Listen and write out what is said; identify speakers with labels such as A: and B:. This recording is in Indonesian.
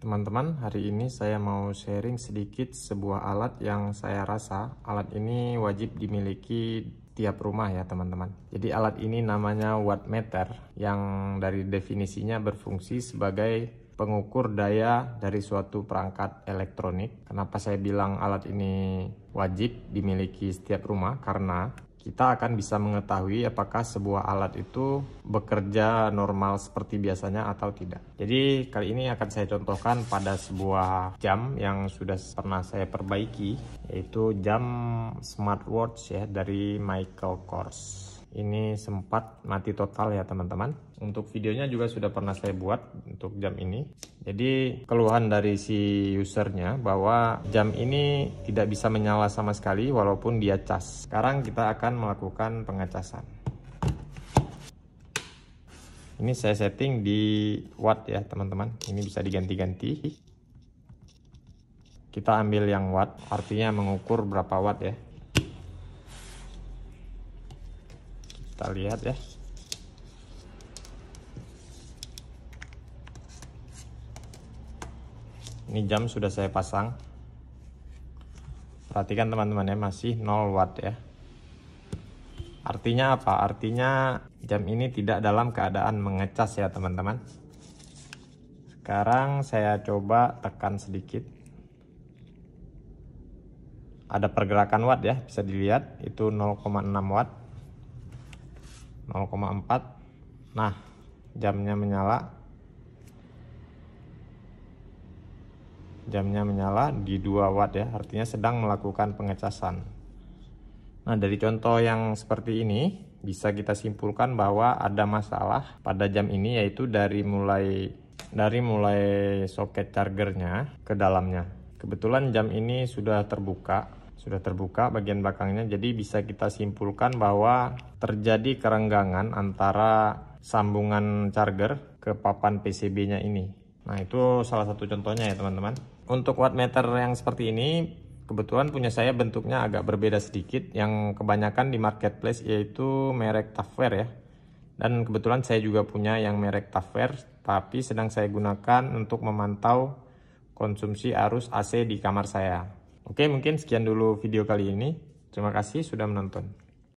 A: Teman-teman, hari ini saya mau sharing sedikit sebuah alat yang saya rasa alat ini wajib dimiliki tiap rumah ya teman-teman. Jadi alat ini namanya wattmeter yang dari definisinya berfungsi sebagai pengukur daya dari suatu perangkat elektronik. Kenapa saya bilang alat ini wajib dimiliki setiap rumah? Karena kita akan bisa mengetahui apakah sebuah alat itu bekerja normal seperti biasanya atau tidak. Jadi kali ini akan saya contohkan pada sebuah jam yang sudah pernah saya perbaiki yaitu jam smartwatch ya dari Michael Kors ini sempat mati total ya teman-teman untuk videonya juga sudah pernah saya buat untuk jam ini jadi keluhan dari si usernya bahwa jam ini tidak bisa menyala sama sekali walaupun dia cas sekarang kita akan melakukan pengecasan ini saya setting di watt ya teman-teman ini bisa diganti-ganti kita ambil yang watt artinya mengukur berapa watt ya kita lihat ya ini jam sudah saya pasang perhatikan teman-teman ya masih 0 watt ya artinya apa artinya jam ini tidak dalam keadaan mengecas ya teman-teman sekarang saya coba tekan sedikit ada pergerakan watt ya bisa dilihat itu 0,6 watt 0,4 nah jamnya menyala jamnya menyala di 2 watt ya artinya sedang melakukan pengecasan nah dari contoh yang seperti ini bisa kita simpulkan bahwa ada masalah pada jam ini yaitu dari mulai dari mulai soket chargernya ke dalamnya kebetulan jam ini sudah terbuka sudah terbuka bagian belakangnya jadi bisa kita simpulkan bahwa terjadi kerenggangan antara sambungan charger ke papan PCB nya ini nah itu salah satu contohnya ya teman-teman untuk wattmeter yang seperti ini kebetulan punya saya bentuknya agak berbeda sedikit yang kebanyakan di marketplace yaitu merek Tafware ya dan kebetulan saya juga punya yang merek Tafware tapi sedang saya gunakan untuk memantau konsumsi arus AC di kamar saya Oke, mungkin sekian dulu video kali ini. Terima kasih sudah menonton.